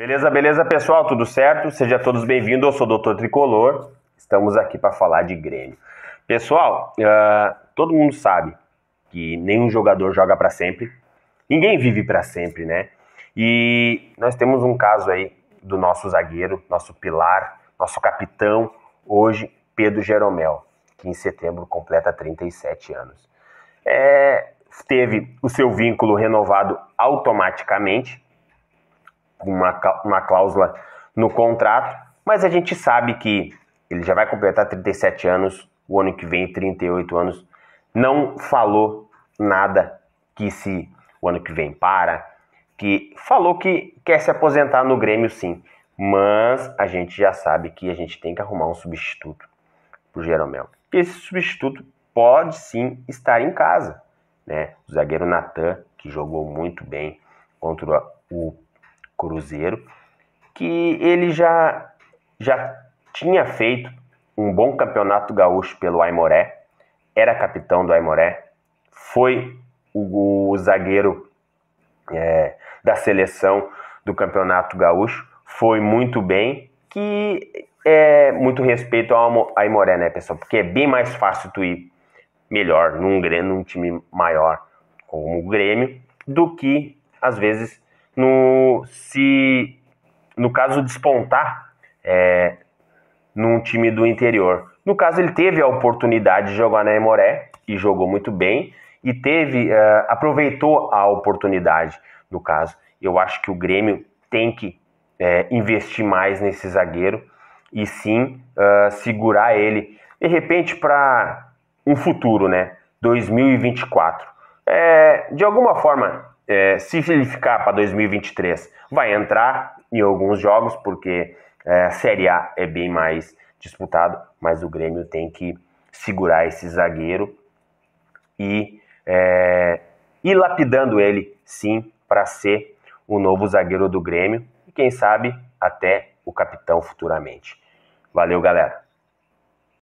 Beleza, beleza, pessoal? Tudo certo? Seja todos bem-vindos. Eu sou o Dr. Tricolor. Estamos aqui para falar de Grêmio. Pessoal, uh, todo mundo sabe que nenhum jogador joga para sempre. Ninguém vive para sempre, né? E nós temos um caso aí do nosso zagueiro, nosso pilar, nosso capitão, hoje, Pedro Jeromel, que em setembro completa 37 anos. É, teve o seu vínculo renovado automaticamente uma, uma cláusula no contrato, mas a gente sabe que ele já vai completar 37 anos, o ano que vem 38 anos, não falou nada que se o ano que vem para, que falou que quer se aposentar no Grêmio sim, mas a gente já sabe que a gente tem que arrumar um substituto para Jeromel. E esse substituto pode sim estar em casa, né? O zagueiro Natan, que jogou muito bem contra o Cruzeiro, que ele já, já tinha feito um bom campeonato gaúcho pelo Aimoré, era capitão do Aimoré, foi o, o zagueiro é, da seleção do Campeonato Gaúcho, foi muito bem, que é muito respeito ao Aimoré, né, pessoal? Porque é bem mais fácil tu ir melhor num num time maior como o Grêmio, do que às vezes no se no caso despontar é, num time do interior. No caso, ele teve a oportunidade de jogar na Emoré e jogou muito bem e teve é, aproveitou a oportunidade. No caso, eu acho que o Grêmio tem que é, investir mais nesse zagueiro e sim uh, segurar ele de repente para um futuro, né? 2024. É, de alguma forma, é, se verificar para 2023, vai entrar em alguns jogos, porque é, a Série A é bem mais disputado, mas o Grêmio tem que segurar esse zagueiro e é, ir lapidando ele, sim, para ser o novo zagueiro do Grêmio e quem sabe até o capitão futuramente. Valeu, galera!